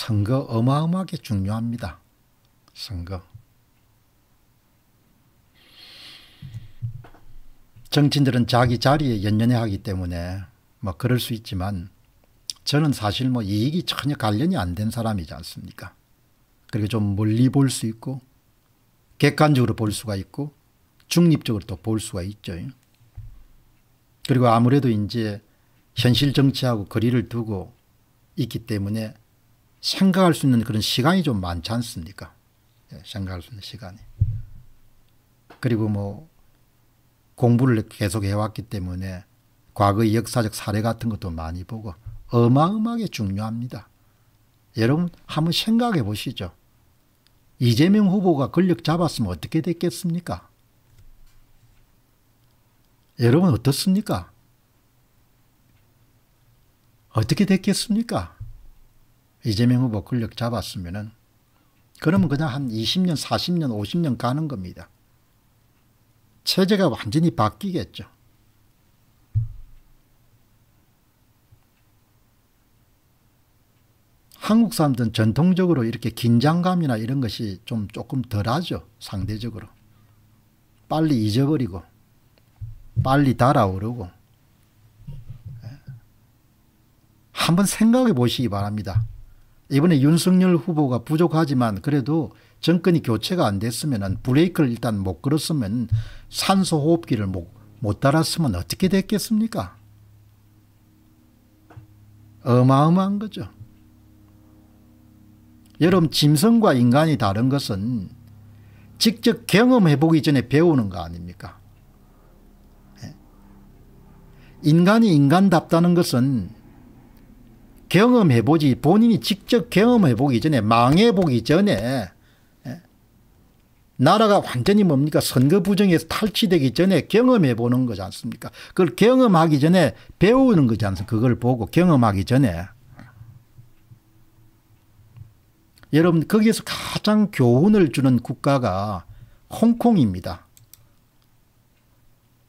선거 어마어마하게 중요합니다. 선거. 정치인들은 자기 자리에 연연해 하기 때문에 뭐 그럴 수 있지만 저는 사실 뭐 이익이 전혀 관련이 안 된 사람이지 않습니까? 그리고 좀 멀리 볼 수 있고 객관적으로 볼 수가 있고 중립적으로 또볼 수가 있죠. 그리고 아무래도 이제 현실 정치하고 거리를 두고 있기 때문에 생각할 수 있는 그런 시간이 좀 많지 않습니까? 예, 생각할 수 있는 시간이. 그리고 뭐 공부를 계속 해왔기 때문에 과거의 역사적 사례 같은 것도 많이 보고 어마어마하게 중요합니다. 여러분 한번 생각해 보시죠. 이재명 후보가 권력 잡았으면 어떻게 됐겠습니까? 여러분 어떻습니까? 어떻게 됐겠습니까? 이재명 후보 권력 잡았으면은 그러면 그냥 한 20년, 40년, 50년 가는 겁니다. 체제가 완전히 바뀌겠죠. 한국 사람들은 전통적으로 이렇게 긴장감이나 이런 것이 좀 조금 덜하죠. 상대적으로. 빨리 잊어버리고 빨리 달아오르고 예. 한번 생각해 보시기 바랍니다. 이번에 윤석열 후보가 부족하지만 그래도 정권이 교체가 안 됐으면 브레이크를 일단 못 걸었으면 산소 호흡기를 못, 못 달았으면 어떻게 됐겠습니까? 어마어마한 거죠. 여러분 짐승과 인간이 다른 것은 직접 경험해 보기 전에 배우는 거 아닙니까? 예. 인간이 인간답다는 것은 경험해보지 본인이 직접 경험해보기 전에 망해보기 전에 예, 나라가 완전히 뭡니까 선거 부정에서 탈취되기 전에 경험해보는 거지 않습니까 그걸 경험하기 전에 배우는 거지 않습니까 그걸 보고 경험하기 전에 여러분 거기에서 가장 교훈을 주는 국가가 홍콩입니다.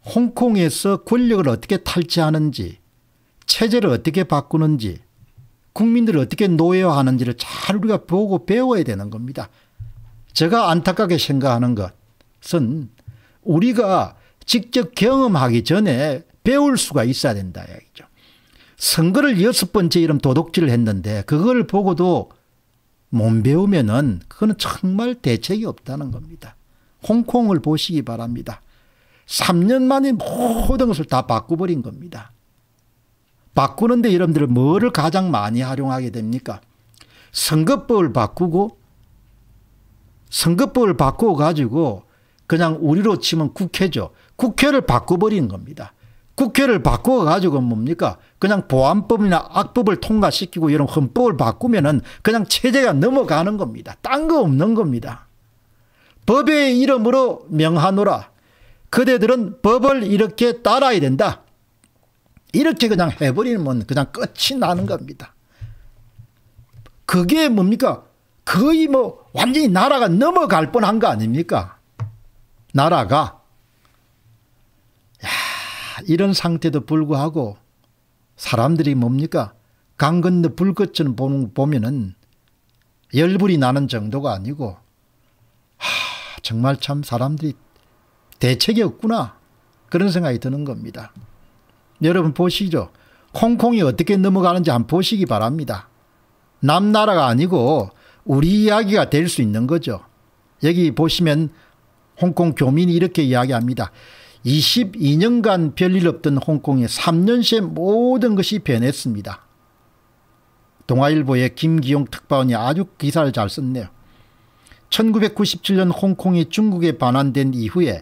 홍콩에서 권력을 어떻게 탈취하는지 체제를 어떻게 바꾸는지 국민들을 어떻게 노예화하는지를 잘 우리가 보고 배워야 되는 겁니다. 제가 안타깝게 생각하는 것은 우리가 직접 경험하기 전에 배울 수가 있어야 된다 이야기죠. 선거를 여섯 번째 이름 도둑질을 했는데 그걸 보고도 못 배우면은 그거 정말 대책이 없다는 겁니다. 홍콩을 보시기 바랍니다. 3년 만에 모든 것을 다 바꿔버린 겁니다. 바꾸는데 여러분들 뭐를 가장 많이 활용하게 됩니까? 선거법을 바꾸고 선거법을 바꾸어 가지고 그냥 우리로 치면 국회죠. 국회를 바꿔버린 겁니다. 국회를 바꾸어 가지고 뭡니까? 그냥 보안법이나 악법을 통과시키고 이런 헌법을 바꾸면은 그냥 체제가 넘어가는 겁니다. 딴 거 없는 겁니다. 법의 이름으로 명하노라. 그대들은 법을 이렇게 따라야 된다. 이렇게 그냥 해버리면 그냥 끝이 나는 겁니다. 그게 뭡니까? 거의 뭐 완전히 나라가 넘어갈 뻔한 거 아닙니까? 나라가. 야, 이런 상태도 불구하고 사람들이 뭡니까? 강 건너 불꽃을 보면은 열불이 나는 정도가 아니고 하, 정말 참 사람들이 대책이 없구나 그런 생각이 드는 겁니다. 여러분 보시죠. 홍콩이 어떻게 넘어가는지 한번 보시기 바랍니다. 남나라가 아니고 우리 이야기가 될 수 있는 거죠. 여기 보시면 홍콩 교민이 이렇게 이야기합니다. 22년간 별일 없던 홍콩에 3년 새 모든 것이 변했습니다. 동아일보의 김기용 특파원이 아주 기사를 잘 썼네요. 1997년 홍콩이 중국에 반환된 이후에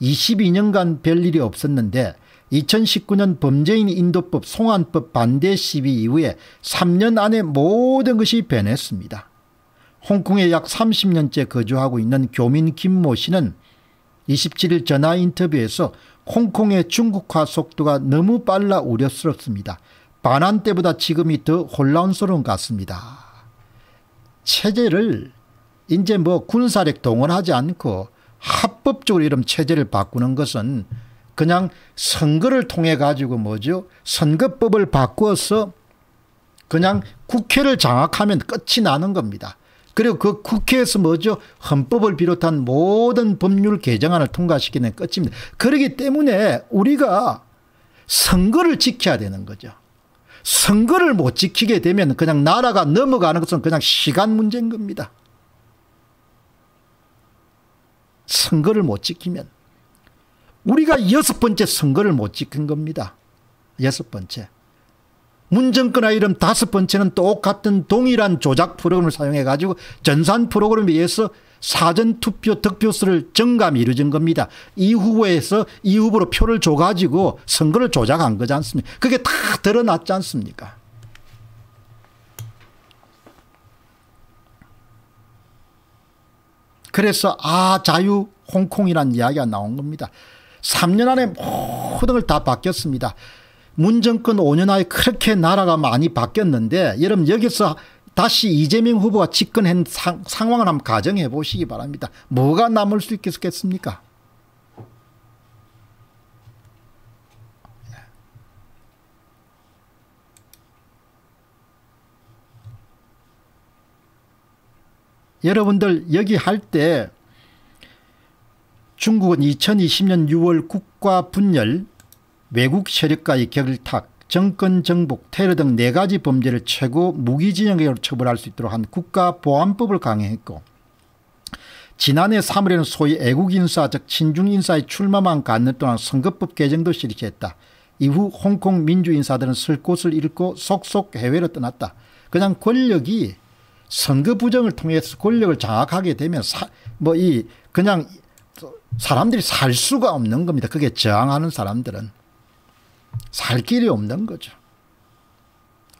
22년간 별일이 없었는데 2019년 범죄인 인도법 송환법 반대 시위 이후에 3년 안에 모든 것이 변했습니다. 홍콩에 약 30년째 거주하고 있는 교민 김모 씨는 27일 전화 인터뷰에서 홍콩의 중국화 속도가 너무 빨라 우려스럽습니다. 반환 때보다 지금이 더 혼란스러운 것 같습니다. 체제를 이제 뭐 군사력 동원하지 않고 합법적으로 이런 체제를 바꾸는 것은 그냥 선거를 통해 가지고 뭐죠? 선거법을 바꾸어서 그냥 국회를 장악하면 끝이 나는 겁니다. 그리고 그 국회에서 뭐죠? 헌법을 비롯한 모든 법률 개정안을 통과시키는 끝입니다. 그러기 때문에 우리가 선거를 지켜야 되는 거죠. 선거를 못 지키게 되면 그냥 나라가 넘어가는 것은 그냥 시간 문제인 겁니다. 선거를 못 지키면. 우리가 여섯 번째 선거를 못 지킨 겁니다. 여섯 번째. 문정권아 이름 다섯 번째는 똑같은 동일한 조작 프로그램을 사용해 가지고 전산 프로그램에 의해서 사전투표 득표수를 정감이 루어진 겁니다. 이 후보에서 이 후보로 표를 줘가지고 선거를 조작한 거지 않습니까 그게 다 드러났지 않습니까 그래서 아 자유 홍콩이란 이야기가 나온 겁니다. 3년 안에 모든 걸 다 바뀌었습니다. 문정권 5년 안에 그렇게 나라가 많이 바뀌었는데 여러분 여기서 다시 이재명 후보가 집권한 상, 황을 한번 가정해 보시기 바랍니다. 뭐가 남을 수 있겠습니까? 예. 여러분들 여기 할때 중국은 2020년 6월 국가 분열, 외국 세력과의 결탁, 정권 정복, 테러 등 네 가지 범죄를 최고 무기징역으로 처벌할 수 있도록 한 국가보안법을 강행했고 지난해 3월에는 소위 애국인사 즉 친중인사의 출마만 갖는 동안 선거법 개정도 실시했다. 이후 홍콩 민주인사들은 쓸 곳을 잃고 속속 해외로 떠났다. 그냥 권력이 선거 부정을 통해서 권력을 장악하게 되면 뭐 이 그냥 사람들이 살 수가 없는 겁니다. 그게 저항하는 사람들은. 살 길이 없는 거죠.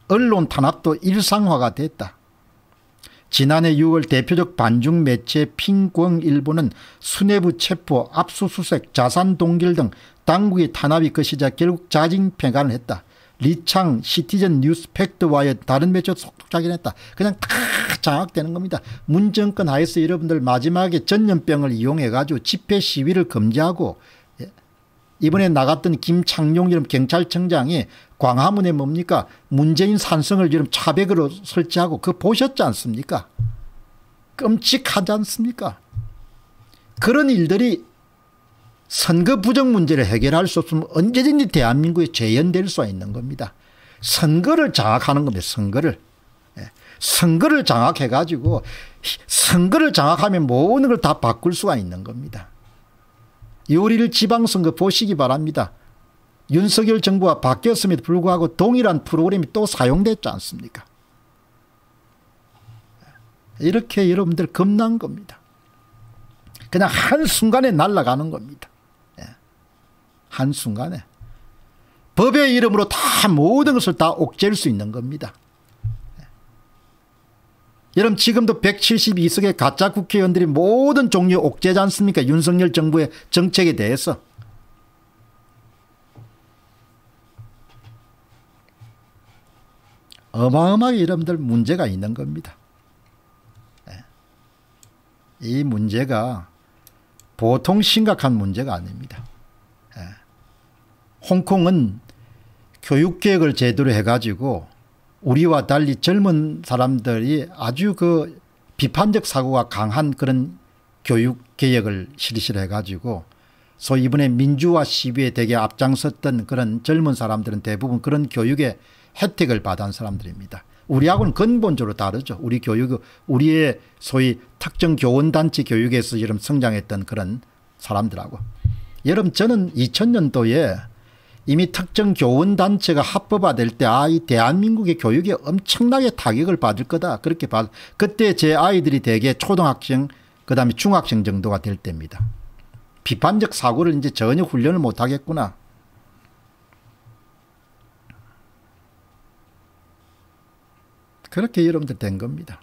언론 탄압도 일상화가 됐다. 지난해 6월 대표적 반중 매체 핑광일보는 수뇌부 체포, 압수수색, 자산 동결 등 당국의 탄압이 그시자 결국 자진 폐간을 했다. 리창, 시티즌 뉴스 팩트와의 다른 매체 속독 작인했다 그냥 다 장악되는 겁니다. 문정권 하에서 여러분들 마지막에 전염병을 이용해가지고 집회 시위를 금지하고 예, 이번에 나갔던 김창룡 이름 경찰청장이 광화문에 뭡니까 문재인 산성을 이름 차백으로 설치하고 그 보셨지 않습니까? 끔찍하지 않습니까? 그런 일들이 선거 부정 문제를 해결할 수 없으면 언제든지 대한민국에 재연될 수 있는 겁니다. 선거를 장악하는 겁니다. 선거를. 예. 선거를 장악해 가지고 선거를 장악하면 모든 걸 다 바꿀 수가 있는 겁니다. 6월 1 지방선거 보시기 바랍니다. 윤석열 정부가 바뀌었음에도 불구하고 동일한 프로그램이 또 사용됐지 않습니까? 이렇게 여러분들 겁난 겁니다. 그냥 한순간에 날아가는 겁니다. 한순간에 법의 이름으로 다 모든 것을 다 옥죄일 수 있는 겁니다. 예. 여러분 지금도 172석의 가짜 국회의원들이 모든 종류 옥죄지 않습니까? 윤석열 정부의 정책에 대해서. 어마어마하게 여러분들 문제가 있는 겁니다. 예. 이 문제가 보통 심각한 문제가 아닙니다. 홍콩은 교육 계획을 제대로 해가지고 우리와 달리 젊은 사람들이 아주 그 비판적 사고가 강한 그런 교육 개혁을 실시를 해가지고 소위 이번에 민주화 시위에 대게 앞장섰던 그런 젊은 사람들은 대부분 그런 교육의 혜택을 받은 사람들입니다. 우리하고는 근본적으로 다르죠. 우리 교육, 우리의 소위 특정 교원단체 교육에서 이런 성장했던 그런 사람들하고. 여러분, 저는 2000년도에 이미 특정 교원단체가 합법화될 때아이 대한민국의 교육에 엄청나게 타격을 받을 거다 그렇게 봐 그때 제 아이들이 대개 초등학생 그다음에 중학생 정도가 될 때입니다. 비판적 사고를 이제 전혀 훈련을 못하겠구나. 그렇게 여러분들 된 겁니다.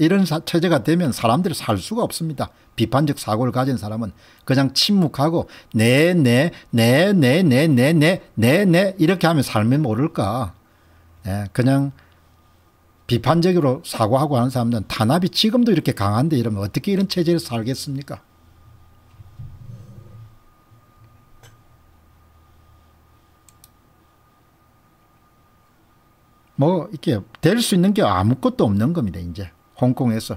이런 사, 체제가 되면 사람들이 살 수가 없습니다. 비판적 사고를 가진 사람은 그냥 침묵하고 네네 네네네네네네네 네, 네, 네, 이렇게 하면 삶이 모를까. 네, 그냥 비판적으로 사고하고 하는 사람들은 탄압이 지금도 이렇게 강한데 이러면 어떻게 이런 체제를 살겠습니까? 뭐 이렇게 될 수 있는 게 아무것도 없는 겁니다 이제 홍콩에서.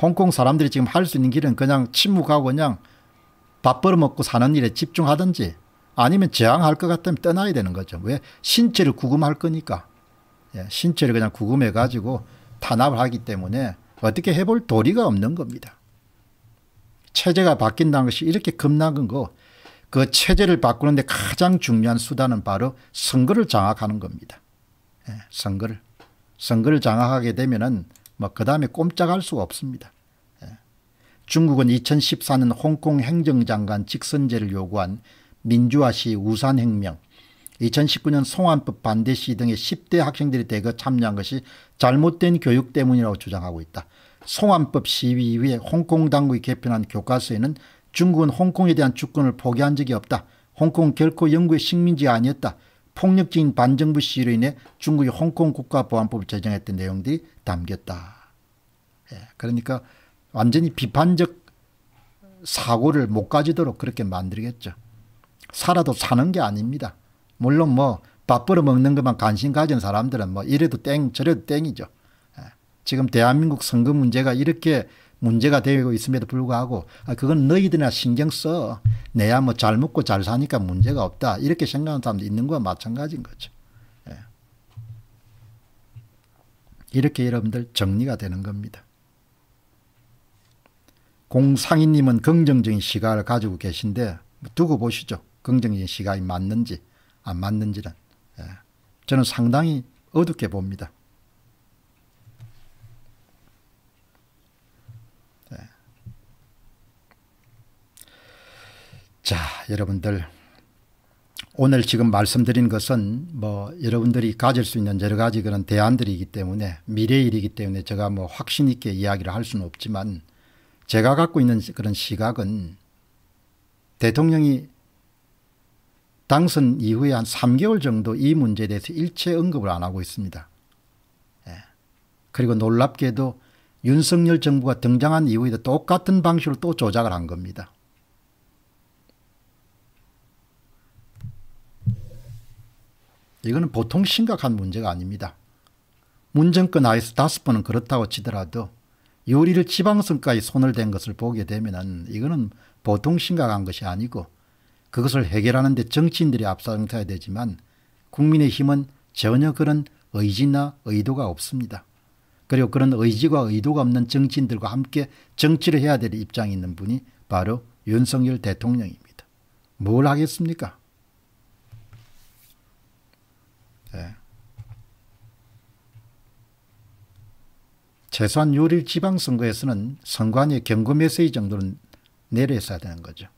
홍콩 사람들이 지금 할 수 있는 길은 그냥 침묵하고 그냥 밥 벌어먹고 사는 일에 집중하든지 아니면 저항할 것 같으면 떠나야 되는 거죠. 왜? 신체를 구금할 거니까. 예, 신체를 그냥 구금해 가지고 탄압을 하기 때문에 어떻게 해볼 도리가 없는 겁니다. 체제가 바뀐다는 것이 이렇게 급나은 거, 그 체제를 바꾸는데 가장 중요한 수단은 바로 선거를 장악하는 겁니다. 예, 선거를. 선거를 장악하게 되면은 뭐그 다음에 꼼짝할 수가 없습니다. 예. 중국은 2014년 홍콩 행정장관 직선제를 요구한 민주화시 우산혁명, 2019년 송환법 반대 시 등의 10대 학생들이 대거 참여한 것이 잘못된 교육 때문이라고 주장하고 있다. 송환법 시위 이후에 홍콩 당국이 개편한 교과서에는 중국은 홍콩에 대한 주권을 포기한 적이 없다. 홍콩 결코 영국의 식민지가 아니었다. 폭력적인 반정부 시위로 인해 중국이 홍콩 국가보안법을 제정했던 내용들이 담겼다. 예, 그러니까 완전히 비판적 사고를 못 가지도록 그렇게 만들겠죠. 살아도 사는 게 아닙니다. 물론 뭐 밥벌어 먹는 것만 관심 가진 사람들은 뭐 이래도 땡 저래도 땡이죠. 예, 지금 대한민국 선거 문제가 이렇게 문제가 되고 있음에도 불구하고 아, 그건 너희들이나 신경 써. 내야 뭐 잘 먹고 잘 사니까 문제가 없다. 이렇게 생각하는 사람도 있는 거와 마찬가지인 거죠. 예. 이렇게 여러분들 정리가 되는 겁니다. 공상인님은 긍정적인 시각을 가지고 계신데 두고 보시죠. 긍정적인 시각이 맞는지 안 맞는지는. 예. 저는 상당히 어둡게 봅니다. 자, 여러분들. 오늘 지금 말씀드린 것은 뭐 여러분들이 가질 수 있는 여러 가지 그런 대안들이기 때문에 미래 일이기 때문에 제가 뭐 확신 있게 이야기를 할 수는 없지만 제가 갖고 있는 그런 시각은 대통령이 당선 이후에 한 3개월 정도 이 문제에 대해서 일체 언급을 안 하고 있습니다. 예. 그리고 놀랍게도 윤석열 정부가 등장한 이후에도 똑같은 방식으로 또 조작을 한 겁니다. 이거는 보통 심각한 문제가 아닙니다. 문정권 아에서 다섯 번은 그렇다고 치더라도 요리를 지방선까지 손을 댄 것을 보게 되면 이거는 보통 심각한 것이 아니고 그것을 해결하는 데 정치인들이 앞장서야 되지만 국민의힘은 전혀 그런 의지나 의도가 없습니다. 그리고 그런 의지와 의도가 없는 정치인들과 함께 정치를 해야 될 입장이 있는 분이 바로 윤석열 대통령입니다. 뭘 하겠습니까? 예. 재산 6일 지방선거에서는 선관위 의 경고 메시지 정도는 내려야 되는 거죠.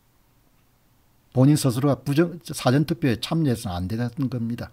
본인 스스로가 부정, 사전투표에 참여해서는 안 되는 겁니다.